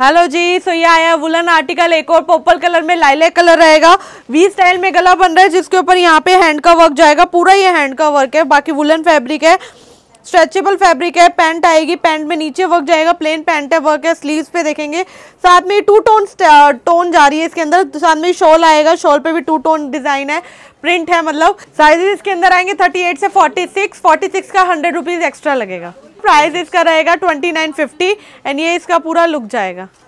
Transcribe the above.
hello जी सो ये आया woollen article एक और पर्पल कलर में लाइलेक कलर रहेगा वी स्टाइल में गला बन रहा है जिसके ऊपर यहाँ पे हैंड का वर्क जाएगा पूरा ये हैंड का वर्क है बाकी वुलन फैब्रिक है स्ट्रेचेबल फैब्रिक है पैंट आएगी पैंट में नीचे वर्क जाएगा प्लेन पैंट है वर्क है स्लीव्स पे देखेंगे साथ में टू टोन टोन जा रही है इसके अंदर साथ में शॉल आएगा शॉल पे भी टू टोन डिजाइन है प्रिंट है मतलब साइजेस इसके अंदर आएंगे 38 से 46 46 का हंड्रेड रुपीज़ एक्स्ट्रा लगेगा प्राइस इसका रहेगा ट्वेंटी नाइन फिफ्टी एंड ये इसका पूरा लुक जाएगा